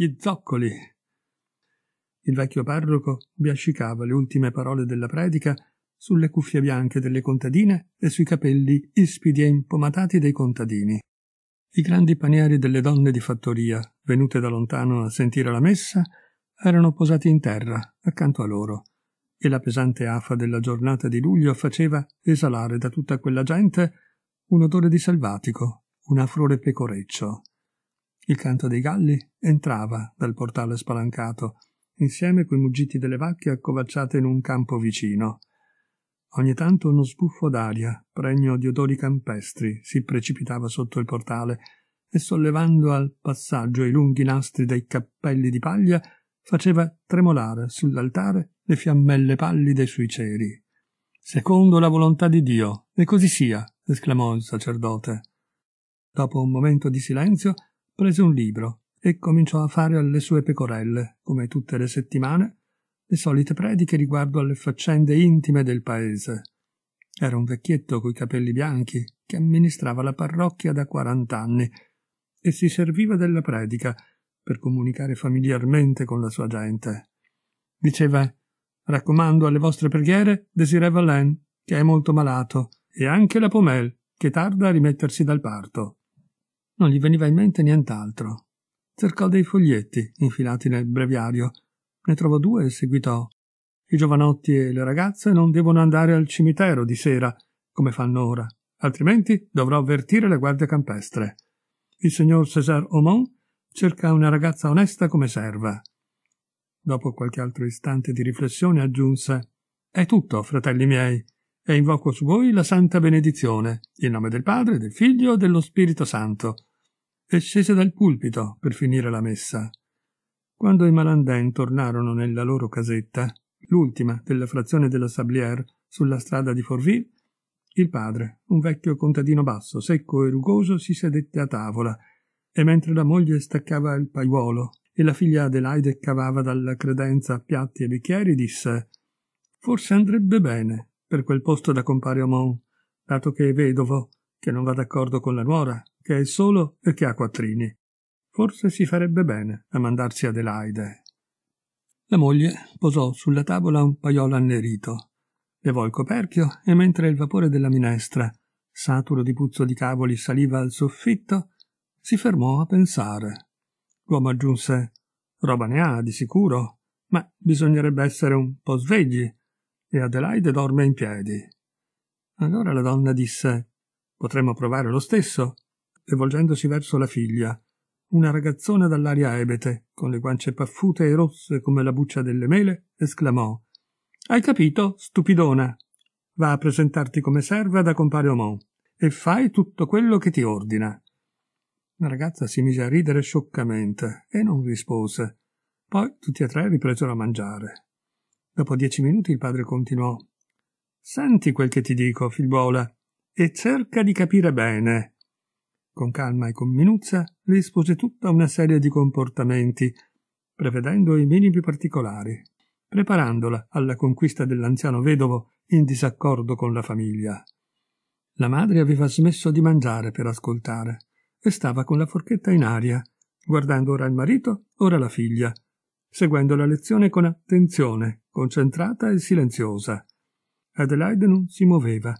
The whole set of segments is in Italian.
Gli zoccoli! Il vecchio parroco biascicava le ultime parole della predica sulle cuffie bianche delle contadine e sui capelli ispidi e impomatati dei contadini. I grandi panieri delle donne di fattoria, venute da lontano a sentire la messa, erano posati in terra accanto a loro, e la pesante afa della giornata di luglio faceva esalare da tutta quella gente un odore di selvatico, un afrore pecoreccio. Il canto dei galli entrava dal portale spalancato, insieme coi muggiti delle vacche accovacciate in un campo vicino. Ogni tanto uno sbuffo d'aria, pregno di odori campestri, si precipitava sotto il portale e sollevando al passaggio i lunghi nastri dei cappelli di paglia, faceva tremolare sull'altare le fiammelle pallide sui ceri. Secondo la volontà di Dio, e così sia, esclamò il sacerdote. Dopo un momento di silenzio, prese un libro e cominciò a fare alle sue pecorelle, come tutte le settimane, le solite prediche riguardo alle faccende intime del paese. Era un vecchietto coi capelli bianchi che amministrava la parrocchia da quarant'anni e si serviva della predica per comunicare familiarmente con la sua gente. Diceva Raccomando alle vostre preghiere Desiree Valen, che è molto malato, e anche la Pomel, che tarda a rimettersi dal parto. Non gli veniva in mente nient'altro. Cercò dei foglietti infilati nel breviario. Ne trovò due e seguitò. I giovanotti e le ragazze non devono andare al cimitero di sera, come fanno ora, altrimenti dovrò avvertire le guardie campestre. Il signor César Aumont cerca una ragazza onesta come serva. Dopo qualche altro istante di riflessione aggiunse È tutto, fratelli miei, e invoco su voi la santa benedizione, in nome del Padre, del Figlio e dello Spirito Santo e scese dal pulpito per finire la messa. Quando i Malandain tornarono nella loro casetta, l'ultima della frazione della Sablière, sulla strada di Forville, il padre, un vecchio contadino basso, secco e rugoso, si sedette a tavola e mentre la moglie staccava il paiuolo e la figlia Adelaide cavava dalla credenza piatti e bicchieri, disse Forse andrebbe bene per quel posto da compare Omon, dato che è vedovo che non va d'accordo con la nuora, che è solo e che ha quattrini. Forse si farebbe bene a mandarsi Adelaide. La moglie posò sulla tavola un paiolo annerito, levò il coperchio e mentre il vapore della minestra, saturo di puzzo di cavoli, saliva al soffitto, si fermò a pensare. L'uomo aggiunse Roba ne ha, di sicuro, ma bisognerebbe essere un po' svegli, e Adelaide dorme in piedi. Allora la donna disse Potremmo provare lo stesso? E volgendosi verso la figlia, una ragazzona dall'aria ebete, con le guance paffute e rosse come la buccia delle mele, esclamò Hai capito, stupidona? Va a presentarti come serva da compare Omont e fai tutto quello che ti ordina. La ragazza si mise a ridere scioccamente e non rispose. Poi tutti e tre ripresero a mangiare. Dopo dieci minuti il padre continuò Senti quel che ti dico, figliuola e cerca di capire bene. Con calma e con minuzia le espose tutta una serie di comportamenti, prevedendo i minimi particolari, preparandola alla conquista dell'anziano vedovo in disaccordo con la famiglia. La madre aveva smesso di mangiare per ascoltare e stava con la forchetta in aria, guardando ora il marito, ora la figlia, seguendo la lezione con attenzione, concentrata e silenziosa. Adelaide non si muoveva,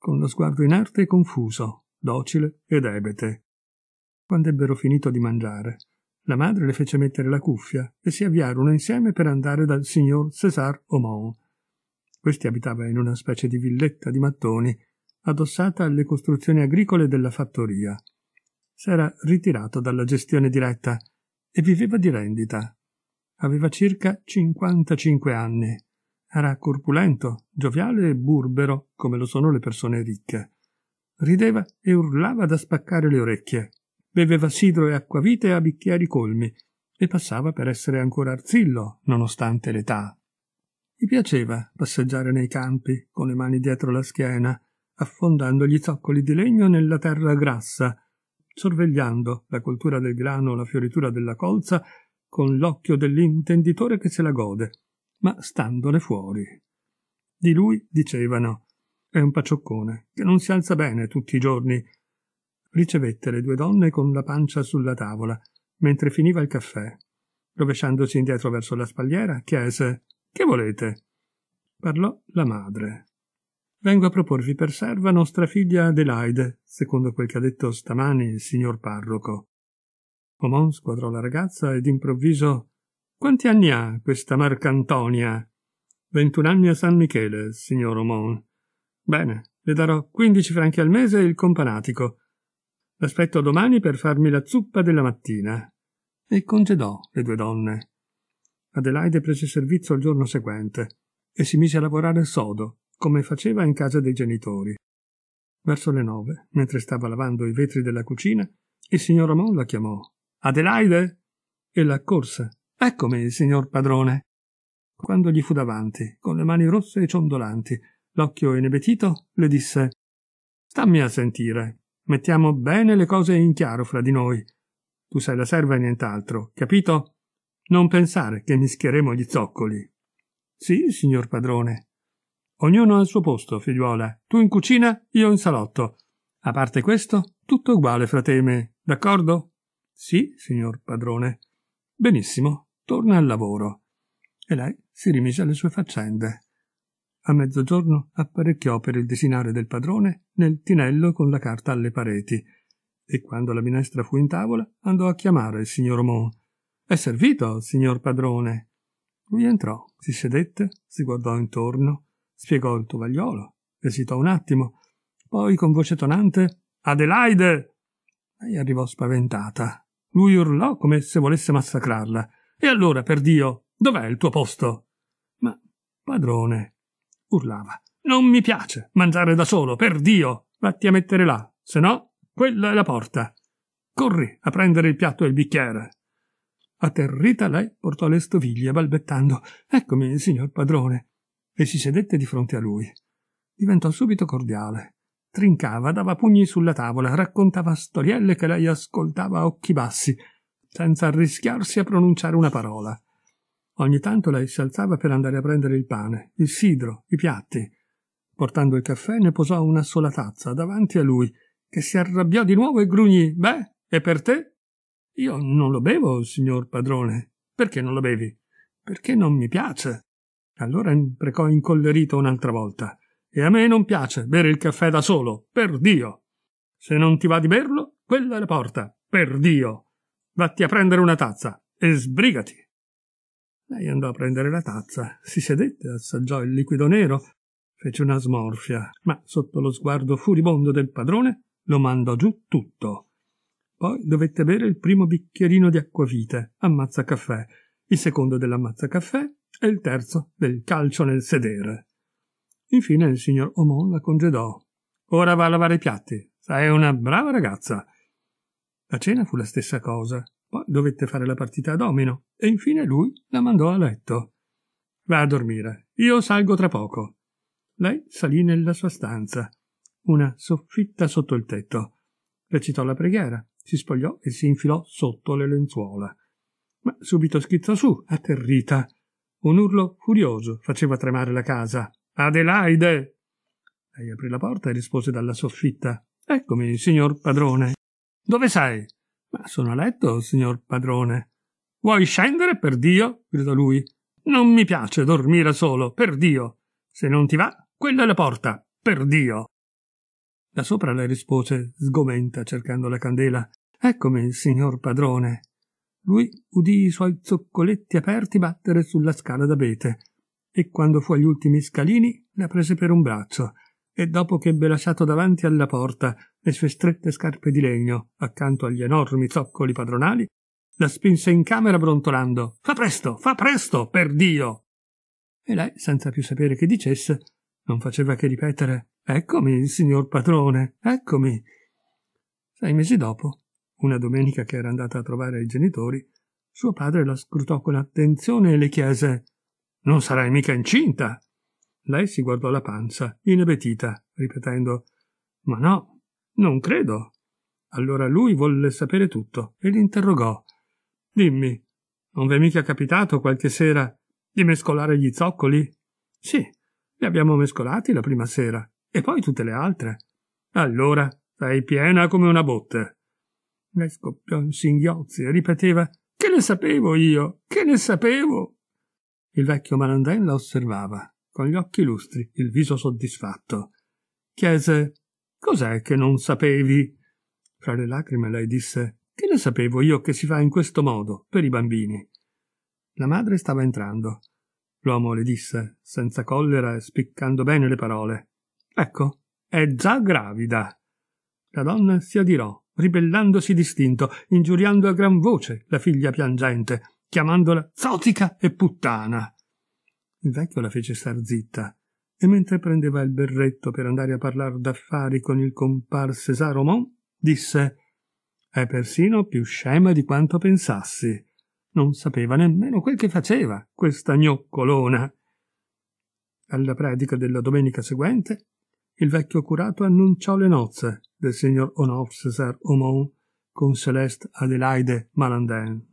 con lo sguardo inerte e confuso, docile ed ebete. Quando ebbero finito di mangiare, la madre le fece mettere la cuffia e si avviarono insieme per andare dal signor César Omon. Questi abitava in una specie di villetta di mattoni, addossata alle costruzioni agricole della fattoria. S'era ritirato dalla gestione diretta e viveva di rendita. Aveva circa 55 anni era corpulento, gioviale e burbero, come lo sono le persone ricche. Rideva e urlava da spaccare le orecchie. Beveva sidro e acquavite a bicchieri colmi e passava per essere ancora arzillo, nonostante l'età. Gli piaceva passeggiare nei campi, con le mani dietro la schiena, affondando gli zoccoli di legno nella terra grassa, sorvegliando la coltura del grano o la fioritura della colza con l'occhio dell'intenditore che se la gode ma standole fuori. Di lui dicevano è un pacioccone, che non si alza bene tutti i giorni. Ricevette le due donne con la pancia sulla tavola, mentre finiva il caffè. Rovesciandosi indietro verso la spalliera, chiese Che volete? Parlò la madre. Vengo a proporvi per serva nostra figlia Adelaide, secondo quel che ha detto stamani il signor parroco. Pomon squadrò la ragazza ed improvviso quanti anni ha questa Marcantonia? Ventuno anni a San Michele, signor Omon. Bene, le darò quindici franchi al mese e il companatico. L'aspetto domani per farmi la zuppa della mattina. E congedò le due donne. Adelaide prese servizio il giorno seguente e si mise a lavorare sodo, come faceva in casa dei genitori. Verso le nove, mentre stava lavando i vetri della cucina, il signor Amon la chiamò. Adelaide! Ella accorse Eccomi, signor padrone. Quando gli fu davanti, con le mani rosse e ciondolanti, l'occhio inebetito, le disse Stammi a sentire. Mettiamo bene le cose in chiaro fra di noi. Tu sei la serva e nient'altro, capito? Non pensare che mischieremo gli zoccoli. Sì, signor padrone. Ognuno al suo posto, figliuola. Tu in cucina, io in salotto. A parte questo, tutto uguale fra te e me, d'accordo? Sì, signor padrone. Benissimo, torna al lavoro. E lei si rimise alle sue faccende. A mezzogiorno apparecchiò per il desinare del padrone nel tinello con la carta alle pareti e quando la minestra fu in tavola andò a chiamare il signor Mon. È servito, signor padrone. Lui entrò, si sedette, si guardò intorno, spiegò il tovagliolo, esitò un attimo, poi con voce tonante Adelaide! Lei arrivò spaventata. Lui urlò come se volesse massacrarla. E allora, per Dio, dov'è il tuo posto? Ma, padrone, urlava, non mi piace mangiare da solo, per Dio, vatti a mettere là, se no, quella è la porta. Corri a prendere il piatto e il bicchiere. Atterrita lei portò le stoviglie, balbettando, eccomi, signor padrone, e si sedette di fronte a lui. Diventò subito cordiale trincava, dava pugni sulla tavola, raccontava storielle che lei ascoltava a occhi bassi senza arrischiarsi a pronunciare una parola. Ogni tanto lei si alzava per andare a prendere il pane, il sidro, i piatti. Portando il caffè ne posò una sola tazza davanti a lui, che si arrabbiò di nuovo e grugnì. Beh, e per te? Io non lo bevo, signor padrone. Perché non lo bevi? Perché non mi piace. Allora imprecò incollerito un'altra volta. E a me non piace bere il caffè da solo, per Dio. Se non ti va di berlo, quella è la porta, per Dio. Vatti a prendere una tazza e sbrigati. Lei andò a prendere la tazza, si sedette, assaggiò il liquido nero, fece una smorfia, ma sotto lo sguardo furibondo del padrone lo mandò giù tutto. Poi dovette bere il primo bicchierino di acquavite, ammazza caffè, il secondo dell'ammazza caffè e il terzo del calcio nel sedere. Infine il signor Omon la congedò. Ora va a lavare i piatti. Sei una brava ragazza. A cena fu la stessa cosa, poi dovette fare la partita a domino e infine lui la mandò a letto. Va a dormire, io salgo tra poco. Lei salì nella sua stanza, una soffitta sotto il tetto. Recitò la preghiera, si spogliò e si infilò sotto le lenzuola. Ma subito schizzò su, atterrita. Un urlo furioso faceva tremare la casa. Adelaide! Lei aprì la porta e rispose dalla soffitta. Eccomi, signor padrone. Dove sei? Ma sono a letto, signor padrone. Vuoi scendere, per Dio? gridò lui. Non mi piace dormire solo, per Dio. Se non ti va, quella è la porta, per Dio. Da sopra le rispose, sgomenta, cercando la candela. Eccomi, signor padrone. Lui udì i suoi zoccoletti aperti battere sulla scala d'abete e quando fu agli ultimi scalini la prese per un braccio e dopo che ebbe lasciato davanti alla porta le sue strette scarpe di legno accanto agli enormi zoccoli padronali, la spinse in camera brontolando Fa presto, fa presto, per Dio! E lei, senza più sapere che dicesse, non faceva che ripetere Eccomi, signor padrone, eccomi. Sei mesi dopo, una domenica che era andata a trovare i genitori, suo padre la scrutò con attenzione e le chiese Non sarai mica incinta? Lei si guardò la pancia, inebetita, ripetendo Ma no, non credo. Allora lui volle sapere tutto e l'interrogò. Dimmi, non v'è mica capitato qualche sera di mescolare gli zoccoli? Sì, li abbiamo mescolati la prima sera e poi tutte le altre. Allora sei piena come una botte. Lei scoppiò in singhiozzi e ripeteva Che ne sapevo io? Che ne sapevo? Il vecchio Malandain la osservava con gli occhi lustri, il viso soddisfatto. Chiese Cos'è che non sapevi? Fra le lacrime lei disse Che ne sapevo io che si fa in questo modo, per i bambini? La madre stava entrando. L'uomo le disse, senza collera e spiccando bene le parole. Ecco, è già gravida. La donna si adirò, ribellandosi distinto, ingiuriando a gran voce la figlia piangente, chiamandola zotica e puttana. Il vecchio la fece star zitta e mentre prendeva il berretto per andare a parlare d'affari con il comparse Saromon, disse «È persino più scema di quanto pensassi. Non sapeva nemmeno quel che faceva, questa gnoccolona». Alla predica della domenica seguente, il vecchio curato annunciò le nozze del signor Cesar Omon con Celeste Adelaide Malandin.